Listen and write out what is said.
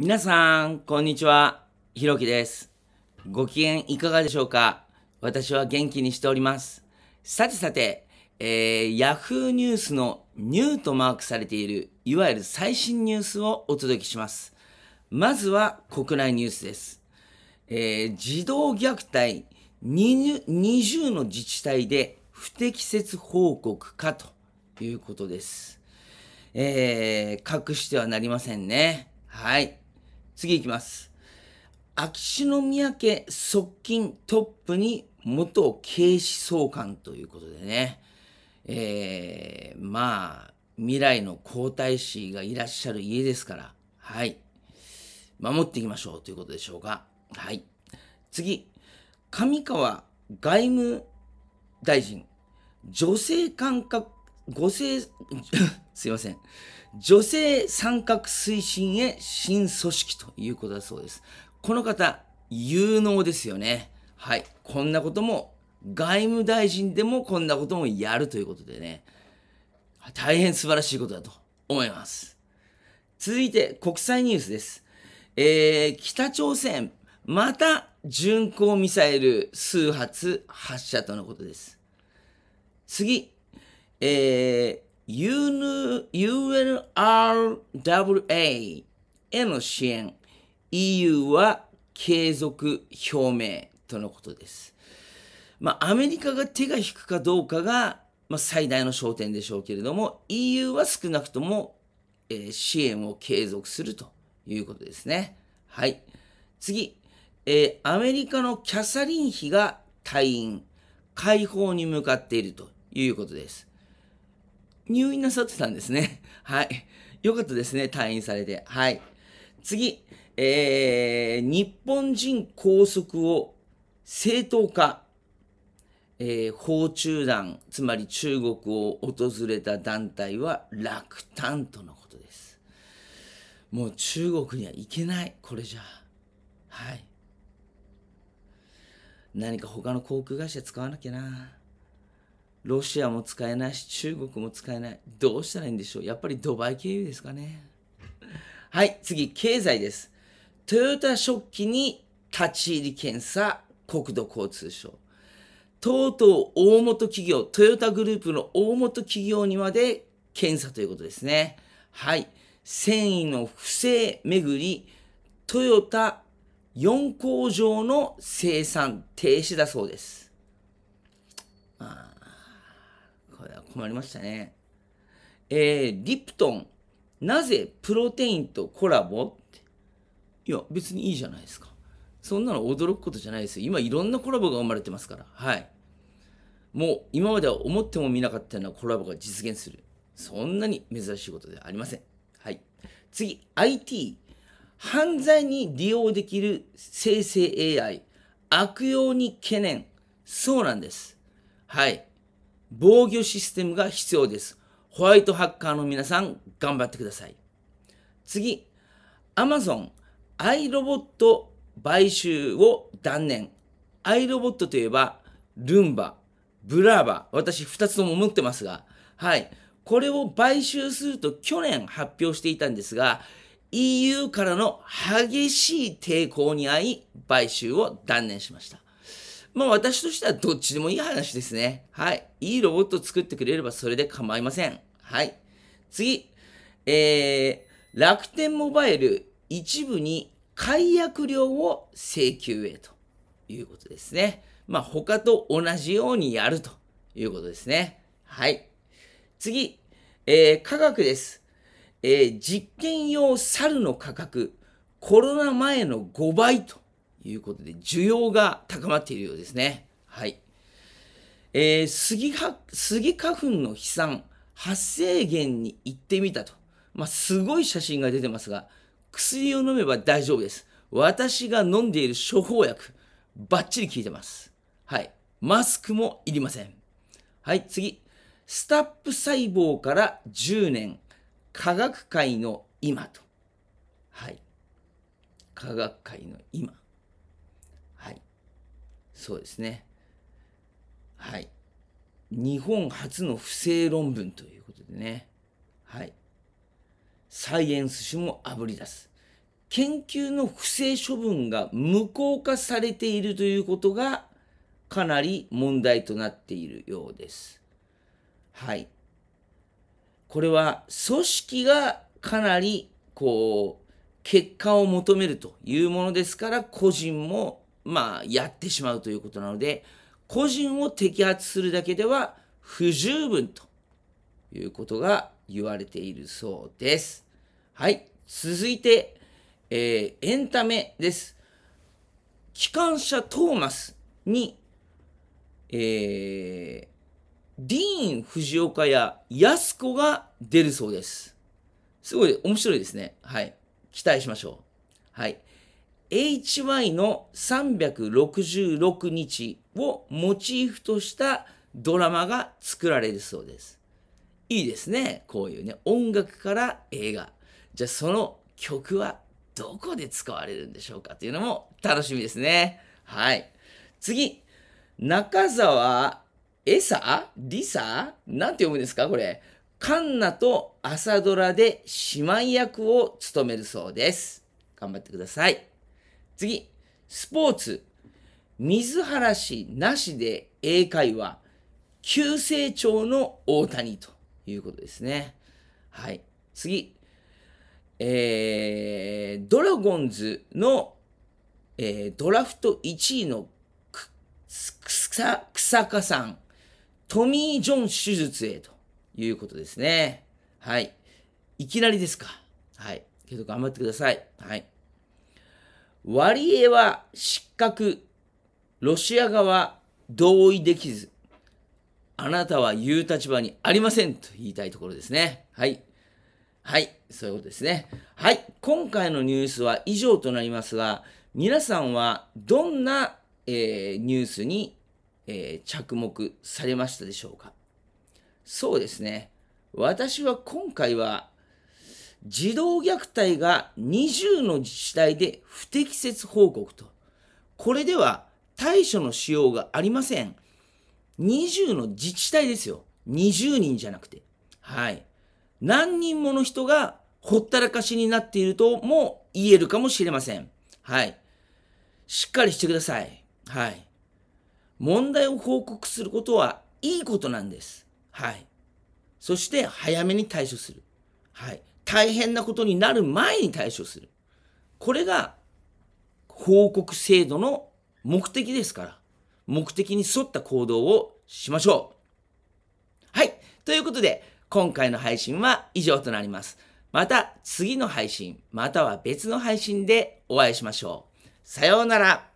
皆さん、こんにちは。ひろきです。ご機嫌いかがでしょうか私は元気にしております。さてさて、えー、Yahoo ニュースのニューとマークされている、いわゆる最新ニュースをお届けします。まずは国内ニュースです。えー、児童虐待20の自治体で不適切報告かということです。えー、隠してはなりませんね。はい。次いきます。秋篠宮家側近トップに元警視総監ということでね、えー、まあ、未来の皇太子がいらっしゃる家ですから、はい。守っていきましょうということでしょうか。はい。次、上川外務大臣、女性感覚、ご性、すいません。女性参画推進へ新組織ということだそうです。この方、有能ですよね。はい。こんなことも、外務大臣でもこんなこともやるということでね、大変素晴らしいことだと思います。続いて、国際ニュースです。えー、北朝鮮、また巡航ミサイル数発発射とのことです。次、えー、UNRWA への支援、EU は継続表明とのことです。まあ、アメリカが手が引くかどうかが、まあ、最大の焦点でしょうけれども、EU は少なくとも、えー、支援を継続するということですね。はい。次、えー、アメリカのキャサリン妃が退院、解放に向かっているということです。入院なさってたんですね。はい。よかったですね、退院されて。はい。次、えー、日本人拘束を正当化。えー、訪中団、つまり中国を訪れた団体は落胆とのことです。もう中国には行けない、これじゃあ。はい。何か他の航空会社使わなきゃな。ロシアも使えないし、中国も使えない。どうしたらいいんでしょうやっぱりドバイ経由ですかね。はい、次、経済です。トヨタ食器に立ち入り検査、国土交通省。とうとう大元企業、トヨタグループの大元企業にまで検査ということですね。はい。繊維の不正めぐり、トヨタ4工場の生産停止だそうです。ああこれは困りましたね。えー、リプトン、なぜプロテインとコラボって。いや、別にいいじゃないですか。そんなの驚くことじゃないですよ。今いろんなコラボが生まれてますから。はい。もう今までは思ってもみなかったようなコラボが実現する。そんなに珍しいことではありません。はい。次、IT。犯罪に利用できる生成 AI。悪用に懸念。そうなんです。はい。防御システムが必要です。ホワイトハッカーの皆さん、頑張ってください。次、Amazon、iRobot 買収を断念。iRobot といえば、ルンバ、ブラーバ、私2つとも持ってますが、はい。これを買収すると去年発表していたんですが、EU からの激しい抵抗に遭い、買収を断念しました。まあ私としてはどっちでもいい話ですね。はい。いいロボットを作ってくれればそれで構いません。はい。次。えー、楽天モバイル一部に解約料を請求へということですね。まあ他と同じようにやるということですね。はい。次。えー、価格です。えー、実験用猿の価格、コロナ前の5倍ということで、需要が高まっているようですね。はい。えー、杉は、スギ花粉の飛散、発生源に行ってみたと。まあ、すごい写真が出てますが、薬を飲めば大丈夫です。私が飲んでいる処方薬、バッチリ効いてます。はい。マスクもいりません。はい、次。スタップ細胞から10年、科学界の今と。はい。科学界の今。そうですね。はい。日本初の不正論文ということでね。はい。サイエンス誌もあぶり出す。研究の不正処分が無効化されているということがかなり問題となっているようです。はい。これは組織がかなりこう結果を求めるというものですから個人もまあ、やってしまうということなので、個人を摘発するだけでは不十分ということが言われているそうです。はい。続いて、えー、エンタメです。機関車トーマスに、えー、ディーン・藤岡やや子が出るそうです。すごい面白いですね。はい。期待しましょう。はい。HY の366日をモチーフとしたドラマが作られるそうです。いいですね。こういうね、音楽から映画。じゃあその曲はどこで使われるんでしょうかというのも楽しみですね。はい。次、中沢エサリサなんて読むんですかこれ。カンナと朝ドラで姉妹役を務めるそうです。頑張ってください。次、スポーツ。水原氏なしで英会話、急成長の大谷ということですね。はい。次、えー、ドラゴンズの、えー、ドラフト1位の草加さん、トミー・ジョン手術へということですね。はい。いきなりですか。はい。けど頑張ってください。はい。ワリエは失格、ロシア側同意できず、あなたは言う立場にありませんと言いたいところですね。はい。はい。そういうことですね。はい。今回のニュースは以上となりますが、皆さんはどんな、えー、ニュースに、えー、着目されましたでしょうかそうですね。私は今回は児童虐待が20の自治体で不適切報告と。これでは対処のしようがありません。20の自治体ですよ。20人じゃなくて。はい。何人もの人がほったらかしになっているとも言えるかもしれません。はい。しっかりしてください。はい。問題を報告することはいいことなんです。はい。そして早めに対処する。はい。大変なことになる前に対処する。これが報告制度の目的ですから、目的に沿った行動をしましょう。はい。ということで、今回の配信は以上となります。また次の配信、または別の配信でお会いしましょう。さようなら。